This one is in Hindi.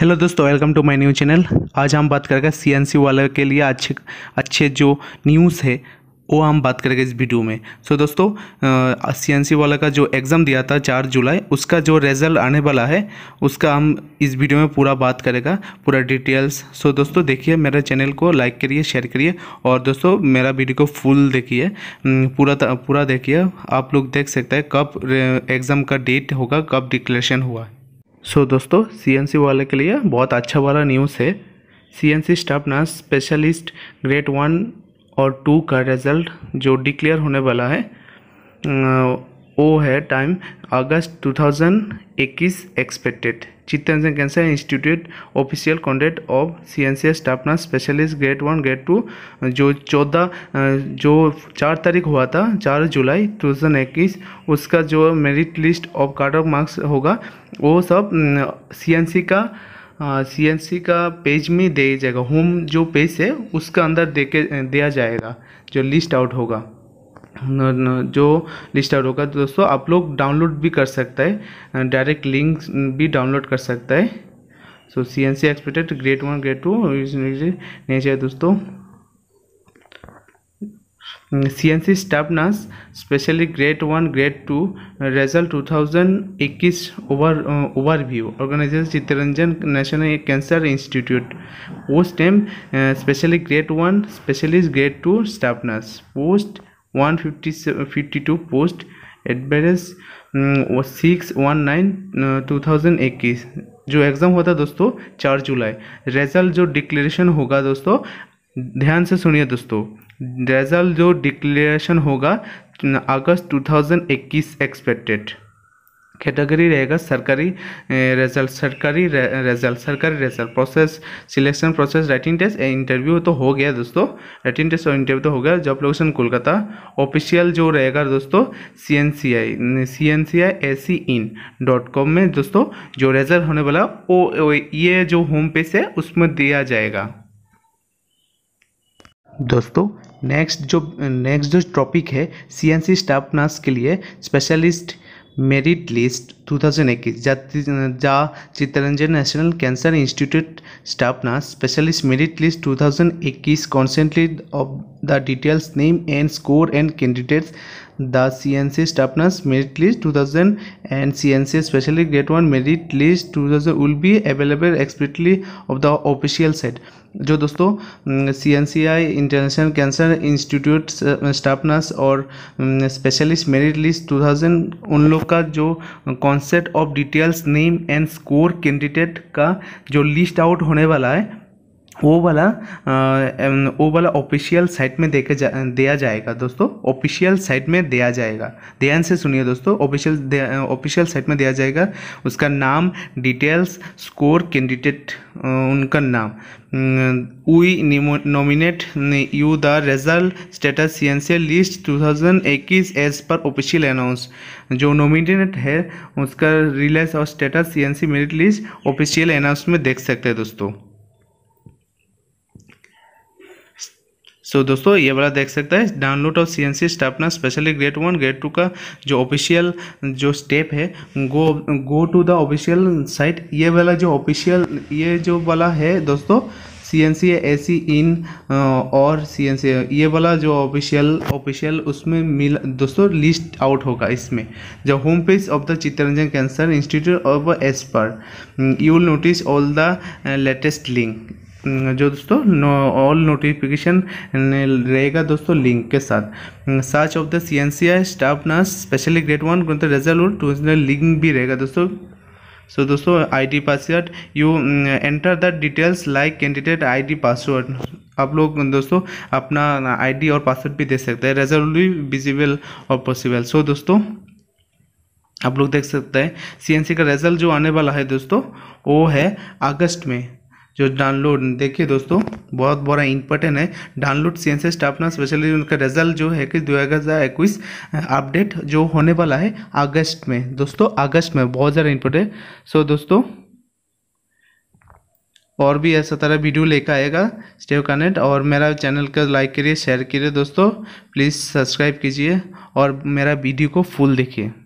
हेलो दोस्तों welcome to my new channel आज हम बात करेंगे सीएनसी वाले के लिए अच्छे अच्छे जो न्यूज़ है वो हम बात करेंगे इस वीडियो में सो so, दोस्तों सी वाले का जो एग्ज़ाम दिया था चार जुलाई उसका जो रिज़ल्ट आने वाला है उसका हम इस वीडियो में पूरा बात करेगा पूरा डिटेल्स सो so, दोस्तों देखिए मेरे चैनल को लाइक करिए शेयर करिए और दोस्तों मेरा वीडियो को फुल देखिए पूरा पूरा देखिए आप लोग देख सकते हैं कब एग्ज़ाम का डेट होगा कब डिक्लेरेशन हुआ है सो दोस्तों सी वाले के लिए बहुत अच्छा वाला न्यूज़ है C staff nurse specialist grade one और टू का रिजल्ट जो डिक्लेयर होने वाला है वो है टाइम अगस्त 2021 expected Chittaranjan cancer institute official contact of C N C स्टाफना specialist grade one grade two जो चौदह जो चार तारीख हुआ था चार जुलाई टू थाउजेंड इक्कीस उसका जो merit list of card of marks होगा वो सब सी एन सी का सी एन सी का पेज में दिया जाएगा होम जो पेज है उसका अंदर दे के दिया जाएगा जो लिस्ट आउट होगा जो लिस्ट आउट होगा तो दोस्तों आप लोग डाउनलोड भी कर सकता है डायरेक्ट लिंक भी डाउनलोड कर सकता है so C N C expected great one great two नहीं चाहिए दोस्तों C N C staff nurse specially great one great two result two thousand इक्कीस over overview organisation Chittaranjan national cancer institute post M specially great one specialist grade two staff nurse post one fifty two post एडबरेज six one nine two thousand इक्कीस जो एग्ज़ाम होता दोस्तों चार जुलाई रिजल्ट जो डिक्लेरेशन होगा दोस्तों ध्यान से सुनिए दोस्तों रिजल्ट जो डिक्लेरेशन होगा अगस्त 2021 एक्सपेक्टेड कैटेगरी रहेगा सरकारी रिजल्ट सरकारी रिजल्ट सरकारी result process selection process writing test interview तो हो गया दोस्तों राइटिंग टेस्ट और इंटरव्यू तो हो गया जॉब लोकेशन कोलकाता ऑफिशियल जो रहेगा दोस्तों C N C I C N C I A C in dot com में दोस्तों जो रिजल्ट होने वाला वो ये जो होम पेज है उसमें दिया जाएगा दोस्तों नेक्स्ट जो नेक्स्ट जो टॉपिक है सीएनसी स्टाफ नर्स के लिए स्पेशलिस्ट मेरिट लिस्ट थाउजेंड एक जा Chittaranjan national cancer institute staff ना specialist merit list 2021 concentrate of the details name and score and candidates the C N C staff nurse merit list two thousand and C N C specially great one merit list two thousand will be available expectedly of the official site जो दोस्तों C N C I international cancer institute staff nurse और specialist merit list two thousand उन लोग का जो concept of details name and score candidate का जो लिस्ट आउट होने वाला है वो वाला वो वाला ऑफिशियल साइट में देखे जा दिया जाएगा दोस्तों ऑफिशियल साइट में दिया जाएगा ध्यान से सुनिए दोस्तों ऑफिशियल ऑफिशियल साइट में दिया जाएगा उसका नाम डिटेल्स स्कोर कैंडिडेट उनका नाम status C N C L list two thousand 2021 as पर ऑफिशियल अनाउंस जो नॉमिनेट है उसका रिलेस और status C N C merit list official announce में देख सकते हैं दोस्तों सो so, दोस्तों ये वाला देख सकता है download of C N C स्थापना specially great one great two का जो ऑफिशियल जो स्टेप है go go to the official site ये वाला जो ऑफिशियल ये जो वाला है दोस्तों सी एन सी ए सी इन और सी एन सी ये वाला जो ऑफिशियल ऑफिशियल उसमें मिल दोस्तों लिस्ट आउट होगा इसमें जब home page of the Chittaranjan cancer institute of S पर you will notice all the latest link hmm, जो दोस्तों नो ऑल नोटिफिकेशन रहेगा दोस्तों लिंक के साथ search of the C N C I staff nurse specially grade one ग्रंथ रिजल्ट और लिंक भी रहेगा दोस्तों सो दोस्तों दोस्तों ID password you enter the details like candidate ID password आप लोग दोस्तों अपना आईडी और पासवर्ड भी दे सकते हैं रिजल्ट भी विजिबल और पॉसिबल सो दोस्तों आप लोग देख सकते हैं सीएनसी का रिजल्ट जो आने वाला है दोस्तों वो है अगस्त में जो डाउनलोड देखिए दोस्तों बहुत बड़ा इंपॉर्टेंट है डाउनलोड सी स्टाफना स्पेशली उनका रिजल्ट जो है कि दो हज़ार इक्कीस अपडेट जो होने वाला है अगस्त में दोस्तों अगस्त में बहुत ज़्यादा इंपॉर्टेंट सो दोस्तों और भी ऐसा तरह वीडियो लेकर आएगा स्टेव कनेक्ट और मेरा चैनल का लाइक करिए शेयर करिए दोस्तों प्लीज़ सब्सक्राइब कीजिए और मेरा वीडियो को फुल देखिए